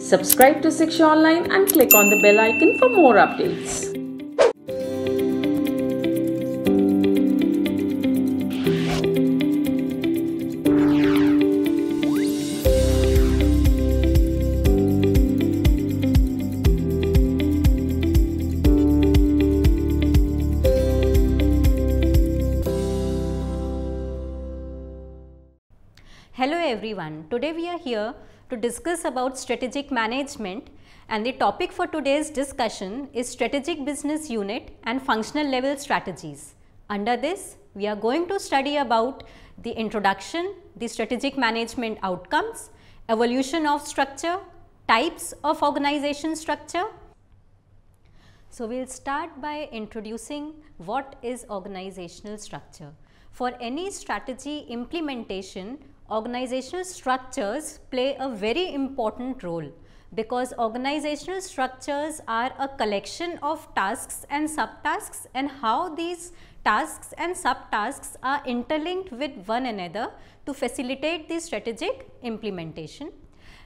Subscribe to Shiksha Online and click on the bell icon for more updates. Hello everyone. Today we are here to discuss about strategic management and the topic for today's discussion is strategic business unit and functional level strategies. Under this, we are going to study about the introduction, the strategic management outcomes, evolution of structure, types of organization structure. So, we will start by introducing what is organizational structure. For any strategy implementation, organizational structures play a very important role because organizational structures are a collection of tasks and subtasks and how these tasks and subtasks are interlinked with one another to facilitate the strategic implementation.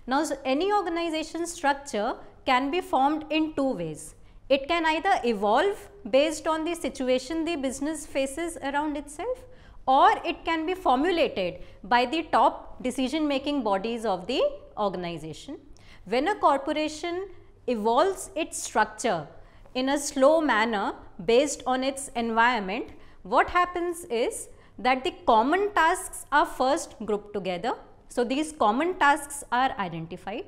Now, so any organization structure can be formed in two ways. It can either evolve based on the situation the business faces around itself or it can be formulated by the top decision making bodies of the organization. When a corporation evolves its structure in a slow manner based on its environment, what happens is that the common tasks are first grouped together. So, these common tasks are identified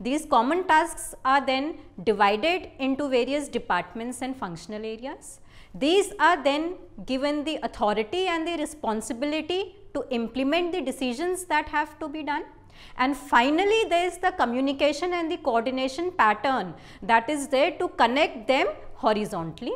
these common tasks are then divided into various departments and functional areas. These are then given the authority and the responsibility to implement the decisions that have to be done. And finally, there is the communication and the coordination pattern that is there to connect them horizontally.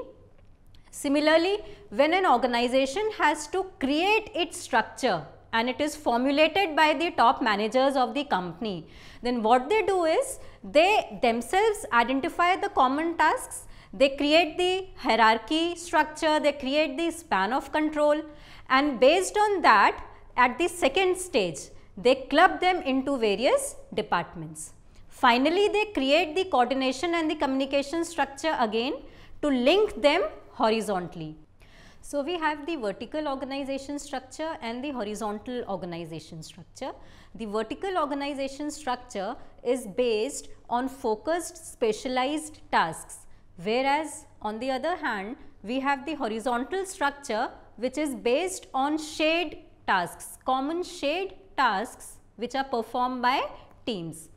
Similarly, when an organization has to create its structure and it is formulated by the top managers of the company, then what they do is they themselves identify the common tasks, they create the hierarchy structure, they create the span of control and based on that at the second stage they club them into various departments. Finally, they create the coordination and the communication structure again to link them horizontally. So, we have the vertical organization structure and the horizontal organization structure. The vertical organization structure is based on focused specialized tasks, whereas on the other hand, we have the horizontal structure which is based on shared tasks, common shared tasks which are performed by teams.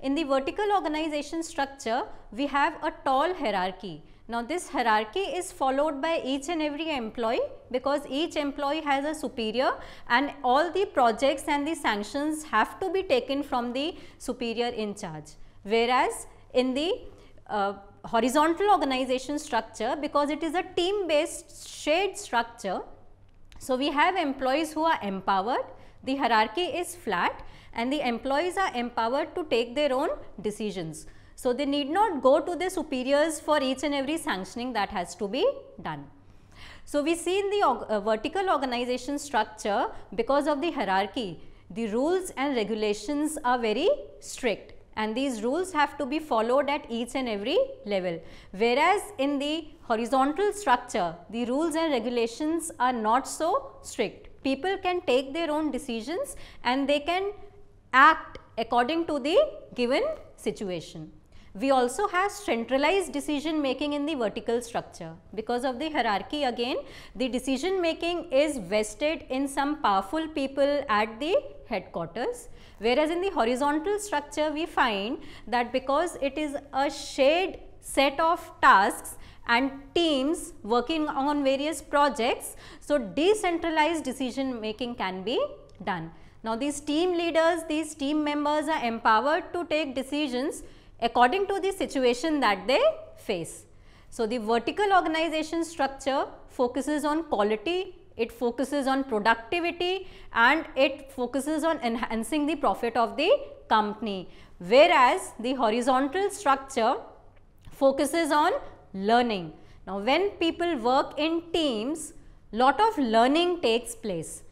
In the vertical organization structure, we have a tall hierarchy now this hierarchy is followed by each and every employee because each employee has a superior and all the projects and the sanctions have to be taken from the superior in charge. Whereas in the uh, horizontal organization structure because it is a team based shared structure. So, we have employees who are empowered, the hierarchy is flat and the employees are empowered to take their own decisions. So, they need not go to their superiors for each and every sanctioning that has to be done. So, we see in the uh, vertical organization structure because of the hierarchy, the rules and regulations are very strict and these rules have to be followed at each and every level. Whereas, in the horizontal structure, the rules and regulations are not so strict. People can take their own decisions and they can act according to the given situation. We also have centralized decision making in the vertical structure. Because of the hierarchy again, the decision making is vested in some powerful people at the headquarters. Whereas in the horizontal structure, we find that because it is a shared set of tasks, and teams working on various projects. So, decentralized decision making can be done. Now, these team leaders, these team members are empowered to take decisions according to the situation that they face. So, the vertical organization structure focuses on quality, it focuses on productivity and it focuses on enhancing the profit of the company. Whereas, the horizontal structure focuses on learning. Now, when people work in teams, lot of learning takes place.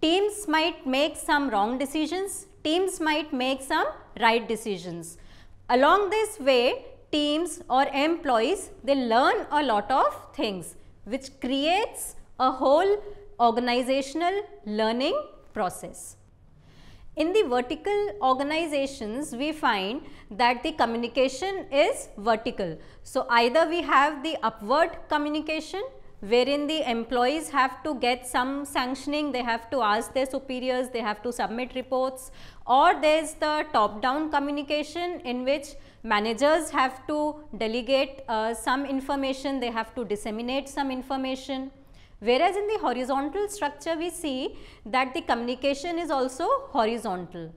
Teams might make some wrong decisions, teams might make some right decisions. Along this way, teams or employees, they learn a lot of things which creates a whole organizational learning process. In the vertical organizations, we find that the communication is vertical. So, either we have the upward communication wherein the employees have to get some sanctioning, they have to ask their superiors, they have to submit reports or there is the top down communication in which managers have to delegate uh, some information, they have to disseminate some information. Whereas in the horizontal structure we see that the communication is also horizontal.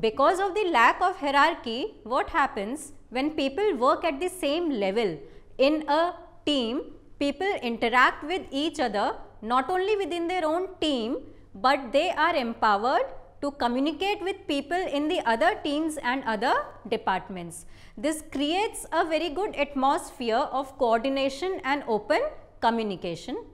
Because of the lack of hierarchy, what happens when people work at the same level in a team, people interact with each other not only within their own team, but they are empowered to communicate with people in the other teams and other departments. This creates a very good atmosphere of coordination and open communication.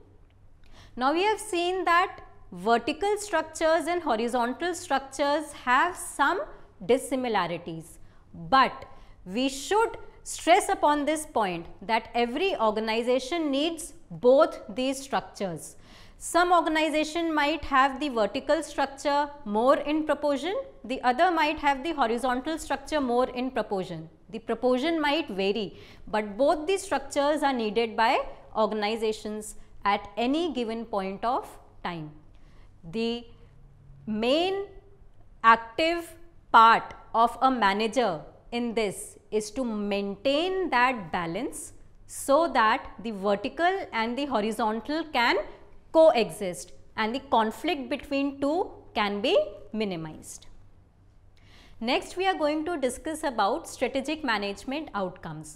Now, we have seen that vertical structures and horizontal structures have some dissimilarities, but we should stress upon this point that every organization needs both these structures. Some organization might have the vertical structure more in proportion, the other might have the horizontal structure more in proportion. The proportion might vary, but both these structures are needed by organizations at any given point of time. The main active part of a manager in this is to maintain that balance so that the vertical and the horizontal can coexist and the conflict between two can be minimized. Next, we are going to discuss about strategic management outcomes.